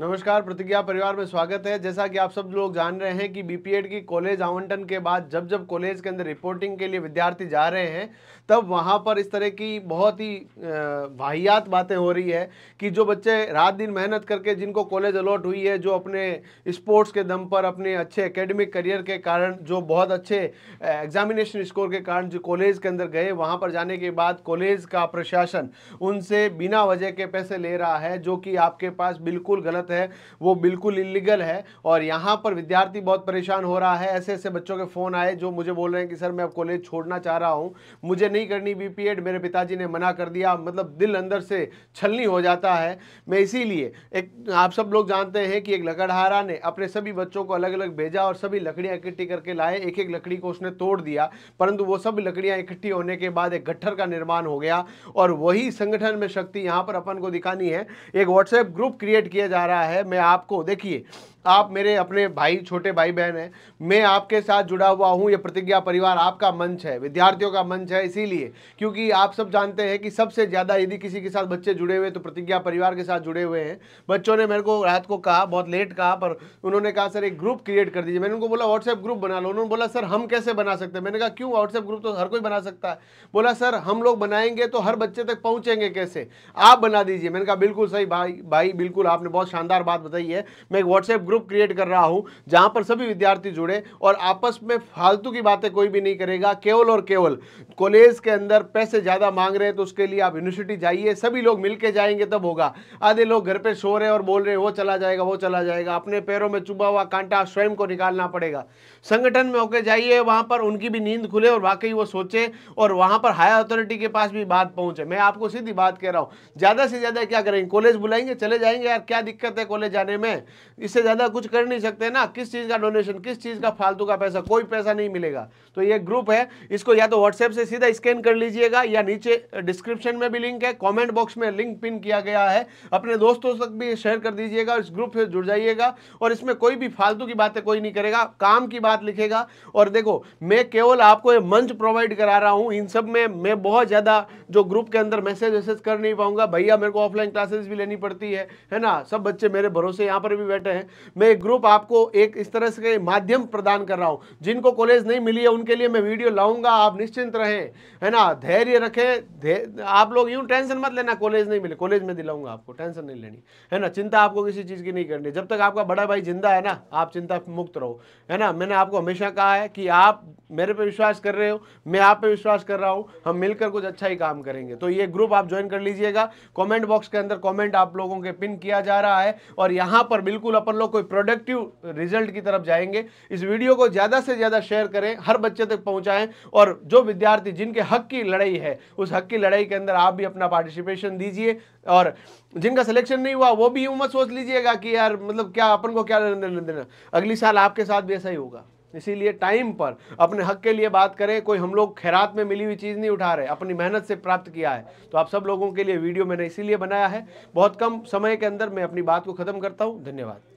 नमस्कार प्रतिज्ञा परिवार में स्वागत है जैसा कि आप सब लोग जान रहे हैं कि बीपीएड की कॉलेज आवंटन के बाद जब जब कॉलेज के अंदर रिपोर्टिंग के लिए विद्यार्थी जा रहे हैं तब वहां पर इस तरह की बहुत ही वाहियात बातें हो रही है कि जो बच्चे रात दिन मेहनत करके जिनको कॉलेज अलॉट हुई है जो अपने स्पोर्ट्स के दम पर अपने अच्छे अकेडमिक करियर के कारण जो बहुत अच्छे एग्जामिनेशन स्कोर के कारण जो कॉलेज के अंदर गए वहाँ पर जाने के बाद कॉलेज का प्रशासन उनसे बिना वजह के पैसे ले रहा है जो कि आपके पास बिल्कुल गलत गलत है वो बिल्कुल इलीगल है और यहाँ पर विद्यार्थी बहुत परेशान हो रहा है ऐसे ऐसे बच्चों के फ़ोन आए जो मुझे बोल रहे हैं कि सर मैं अब कॉलेज छोड़ना चाह रहा हूँ मुझे नहीं करनी बी मेरे पिताजी ने मना कर दिया मतलब दिल अंदर से छलनी हो जाता है मैं इसीलिए एक आप सब लोग जानते हैं कि एक लकड़हारा ने अपने सभी बच्चों को अलग अलग भेजा और सभी लकड़ियाँ इकट्ठी करके लाए एक एक लकड़ी को उसने तोड़ दिया परंतु वो सब लकड़ियाँ इकट्ठी होने के बाद एक गट्ठर का निर्माण हो गया और वही संगठन में शक्ति यहाँ पर अपन को दिखानी है एक व्हाट्सएप ग्रुप क्रिएट किया जा रहा है गया है मैं आपको देखिए आप मेरे अपने भाई छोटे भाई बहन हैं मैं आपके साथ जुड़ा हुआ हूं ये प्रतिज्ञा परिवार आपका मंच है विद्यार्थियों का मंच है इसीलिए क्योंकि आप सब जानते हैं कि सबसे ज़्यादा यदि किसी के साथ बच्चे जुड़े हुए तो प्रतिज्ञा परिवार के साथ जुड़े हुए हैं बच्चों ने मेरे को रात को कहा बहुत लेट कहा पर उन्होंने कहा सर एक ग्रुप क्रिएट कर दीजिए मैंने उनको बोला व्हाट्सएप ग्रुप बना लो उन्होंने बोला सर हम कैसे बना सकते हैं मैंने कहा क्यों व्हाट्सएप ग्रुप तो हर कोई बना सकता है बोला सर हम लोग बनाएंगे तो हर बच्चे तक पहुँचेंगे कैसे आप बना दीजिए मैंने कहा बिल्कुल सही भाई भाई बिल्कुल आपने बहुत शानदार बात बताई है मैं एक व्हाट्सएप ग्रुप ग्रुप क्रिएट कर रहा हूं जहां पर सभी विद्यार्थी जुड़े और आपस में फालतू की बातें कोई भी नहीं करेगा केवल और केवल कॉलेज के अंदर पैसे ज़्यादा मांग रहे हैं तो उसके लिए आप यूनिवर्सिटी जाइए सभी लोग मिलकर जाएंगे तब होगा आधे लोग घर पर सो रहे और बोल रहे वो चला जाएगा वो चला जाएगा अपने पैरों में चुबा हुआ कांटा स्वयं को निकालना पड़ेगा संगठन में होकर जाइए वहां पर उनकी भी नींद खुले और वाकई वो सोचे और वहां पर हायर अथॉरिटी के पास भी बात पहुंचे मैं आपको सीधी बात कह रहा हूं ज़्यादा से ज़्यादा क्या करेंगे कॉलेज बुलाएंगे चले जाएंगे यार क्या दिक्कत है कॉलेज जाने में इससे ज़्यादा ज़्यादा कुछ कर नहीं सकते ना किस चीज़ का डोनेशन किस चीज़ का फालतू का पैसा कोई पैसा नहीं मिलेगा तो ये ग्रुप है इसको या तो व्हाट्सएप से सीधा स्कैन कर लीजिएगा या नीचे डिस्क्रिप्शन में भी लिंक है कॉमेंट बॉक्स में लिंक पिन किया गया है अपने दोस्तों तक भी शेयर कर दीजिएगा इस ग्रुप से जुड़ जाइएगा और इसमें कोई भी फालतू की बातें कोई नहीं करेगा काम की बात लिखेगा और देखो मैं केवल आपको ये मंच प्रोवाइड करा रहा हूँ इन सब में मैं बहुत ज़्यादा जो ग्रुप के अंदर मैसेज वैसेज कर नहीं पाऊंगा भैया मेरे को ऑफलाइन क्लासेस भी लेनी पड़ती है है ना सब बच्चे मेरे भरोसे यहाँ पर भी बैठे हैं मैं एक ग्रुप आपको एक इस तरह से माध्यम प्रदान कर रहा हूँ जिनको कॉलेज नहीं मिली है उनके लिए मैं वीडियो लाऊंगा आप निश्चिंत रहें है ना धैर्य रखें आप लोग यूँ टेंशन मत लेना कॉलेज नहीं मिले कॉलेज में दिलाऊंगा आपको टेंशन नहीं लेनी है ना चिंता आपको किसी चीज़ की नहीं करनी जब तक आपका बड़ा भाई जिंदा है ना आप चिंता मुक्त रहो है ना मैंने आपको हमेशा कहा है कि आप मेरे पे विश्वास कर रहे हो मैं आप पे विश्वास कर रहा हूँ हम मिलकर कुछ अच्छा ही काम करेंगे तो ये ग्रुप आप ज्वाइन कर लीजिएगा कमेंट बॉक्स के अंदर कमेंट आप लोगों के पिन किया जा रहा है और यहाँ पर बिल्कुल अपन लोग कोई प्रोडक्टिव रिजल्ट की तरफ जाएंगे इस वीडियो को ज़्यादा से ज़्यादा शेयर करें हर बच्चे तक पहुंचाएं और जो विद्यार्थी जिनके हक की लड़ाई है उस हक की लड़ाई के अंदर आप भी अपना पार्टिसिपेशन दीजिए और जिनका सिलेक्शन नहीं हुआ वो भी यूं मत सोच लीजिएगा कि यार मतलब क्या अपन को क्या देना अगली साल आपके साथ भी ऐसा ही होगा इसीलिए टाइम पर अपने हक के लिए बात करें कोई हम लोग खैरात में मिली हुई चीज़ नहीं उठा रहे अपनी मेहनत से प्राप्त किया है तो आप सब लोगों के लिए वीडियो मैंने इसीलिए बनाया है बहुत कम समय के अंदर मैं अपनी बात को ख़त्म करता हूँ धन्यवाद